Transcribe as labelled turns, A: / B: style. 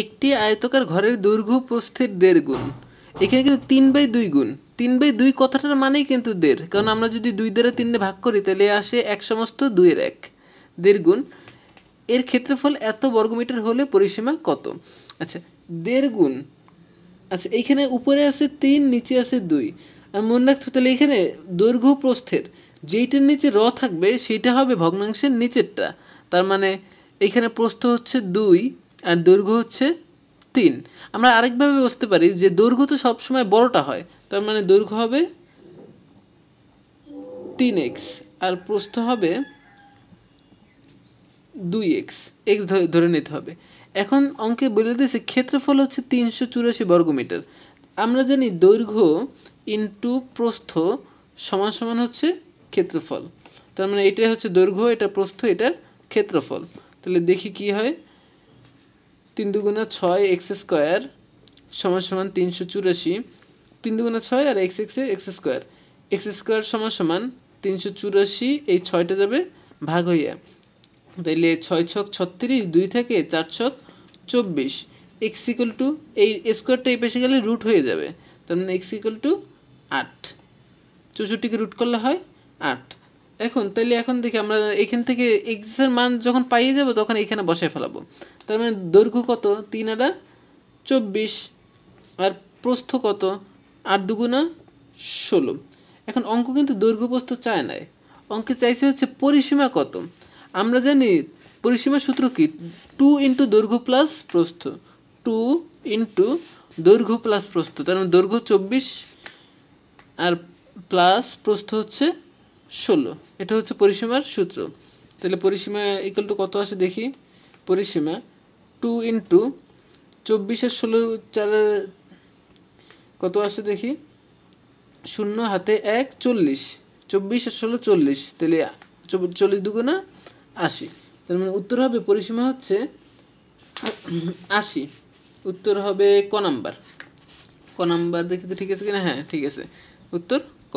A: একটি আয়তকার ঘরের দৈর্ঘ্য প্রস্থের দেড় গুণ এখানে কিন্তু তিন বাই দুই গুণ তিন বাই দুই কথাটার মানেই কিন্তু দেড় কারণ আমরা যদি দুই দ্বারা তিনটে ভাগ করি তাহলে আসে এক সমস্ত দুইয়ের এক দেড় গুণ এর ক্ষেত্রফল এত বর্গমিটার হলে পরিসীমা কত আচ্ছা দেড় গুণ আচ্ছা এইখানে উপরে আছে তিন নিচে আছে দুই আমি মনে রাখতে তাহলে এখানে দৈর্ঘ্য প্রস্থের যেইটার নিচে র থাকবে সেইটা হবে ভগ্নাংশের নিচেরটা তার মানে এইখানে প্রস্থ হচ্ছে দুই আর দৈর্ঘ্য হচ্ছে তিন আমরা আরেকভাবে বুঝতে পারি যে দৈর্ঘ্য তো সবসময় বড়টা হয় তার মানে দৈর্ঘ্য হবে তিন এক্স আর প্রস্থ হবে দুই এক্স এক্স ধরে নিতে হবে এখন অঙ্কে বলে দিয়েছে ক্ষেত্রফল হচ্ছে তিনশো চুরাশি বর্গমিটার আমরা জানি দৈর্ঘ্য ইন্টু প্রস্থ সমান সমান হচ্ছে ক্ষেত্রফল তার মানে এটাই হচ্ছে দৈর্ঘ্য এটা প্রস্থ এটা ক্ষেত্রফল তাহলে দেখি কি হয় তিন দুগুণা ছয় এক্স স্কোয়ার সমান সমান তিনশো চুরাশি তিন দুগুণা ছয় আর এক্স এক্সে এক্স স্কোয়ার এক্স স্কোয়ার সমান সমান তিনশো চুরাশি এই ছয়টা যাবে ভাগ হইয়া তাইলে ছয় ছক ছত্রিশ দুই থেকে চার ছক চব্বিশ এক্স ইকুয়াল টু এই স্কোয়ারটা এই পেশে গেলে রুট হয়ে যাবে তার মানে এক্স ইকুয়াল টু আট চৌষট্টিকে রুট করলে হয় আট এখন তাহলে এখন দেখি আমরা এখান থেকে এক্সের মান যখন পাইয়ে যাব তখন এখানে বসায় ফেলাবো তার মানে দৈর্ঘ্য কত তিন আটা চব্বিশ আর প্রস্থ কত আর দুগুণা ষোলো এখন অঙ্ক কিন্তু দৈর্ঘ্য প্রস্থ চায় নাই অঙ্কে চাইছে হচ্ছে পরিসীমা কত আমরা জানি পরিসীমা সূত্র কি টু ইন্টু দৈর্ঘ্য প্লাস প্রস্থ টু ইন্টু দৈর্ঘ্য প্লাস প্রস্থ তার মানে দৈর্ঘ্য চব্বিশ আর প্লাস প্রস্থ হচ্ছে ষোলো এটা হচ্ছে পরিসীমার সূত্র তাহলে পরিসীমা ইকুয়াল টু কত আসে দেখি পরিসীমা টু ইন্টু চব্বিশের ষোলো চার কত আসে দেখি শূন্য হাতে এক চল্লিশ চব্বিশের ষোলো চল্লিশ তাহলে চল্লিশ দুগুণা আশি তার মানে উত্তর হবে পরিসীমা হচ্ছে আশি উত্তর হবে ক নাম্বার ক নাম্বার দেখি তো ঠিক আছে কিনা হ্যাঁ ঠিক আছে উত্তর ক